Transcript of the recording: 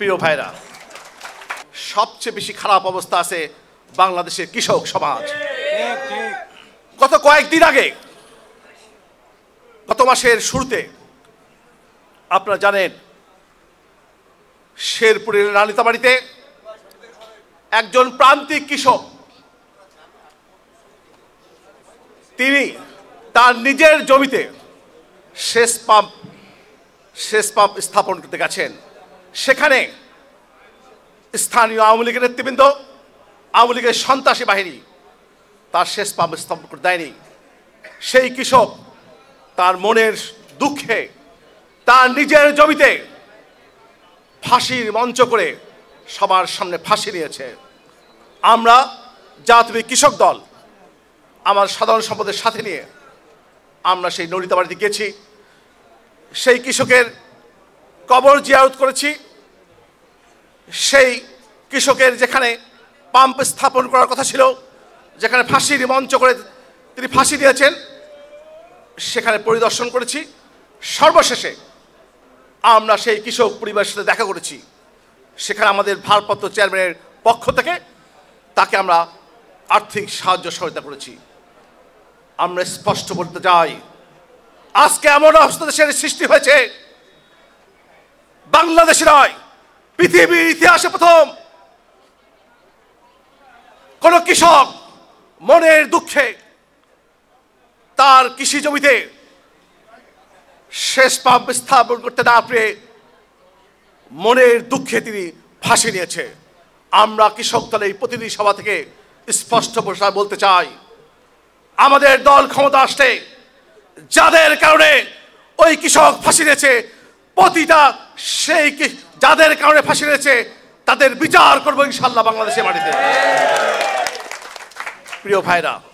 প্রিয় ভাইরা সবচেয়ে বেশি খারাপ অবস্থা আছে বাংলাদেশের কৃষক সমাজ গত কয়েকদিন আগে গত মাসের শুরুতে আপনারা জানেন শেরপুরের রানিতাবাড়িতে একজন প্রান্তিক কৃষক তিনি তার নিজের জমিতে শেষ পাম্প শেষ পাম্প স্থাপন করতে গেছেন সেখানে স্থানীয় আওয়ামী লীগের নেতৃবৃন্দ আওয়ামী লীগের সন্ত্রাসী বাহিনী তার শেষ পাম্প স্থাপন করে দেয়নি সেই কৃষক তার মনের দুঃখে তার নিজের জমিতে ফাঁসির মঞ্চ করে সবার সামনে ফাঁসি নিয়েছে আমরা জাতীয় কৃষক দল আমার সাধারণ সম্পদের সাথে নিয়ে আমরা সেই নলিতা বাড়িতে গেছি সেই কৃষকের কবর জিয়ারত করেছি সেই কৃষকের যেখানে পাম্প স্থাপন করার কথা ছিল যেখানে ফাঁসির মঞ্চ করে তিনি ফাঁসি দিয়েছেন সেখানে পরিদর্শন করেছি সর্বশেষে আমরা সেই কৃষক পরিবারের সাথে দেখা করেছি সেখানে আমাদের ভারপ্রাপ্ত চেয়ারম্যানের পক্ষ থেকে তাকে আমরা আর্থিক সাহায্য সহায়তা করেছি আমরা স্পষ্ট বলতে চাই আজকে এমন অবস্থা দেশের সৃষ্টি হয়েছে বাংলাদেশ নয় পৃথিবীর ইতিহাসে প্রথম কোন কৃষক মনের দুঃখে তার কৃষি জমিতে শেষ পাপ স্থাপন করতে না পেরে মনের দুঃখে তিনি ফাঁসি নিয়েছে আমরা কৃষক দলের প্রতিনিধি সভা থেকে স্পষ্ট প্রসার বলতে চাই আমাদের দল ক্ষমতা আসতে যাদের কারণে ওই কৃষক ফাঁসি নিয়েছে প্রতিটা সেই যাদের কারণে ফাঁসি রয়েছে তাদের বিচার করবো ইনশাল্লাহ বাংলাদেশের মাটিতে প্রিয় ভাইরা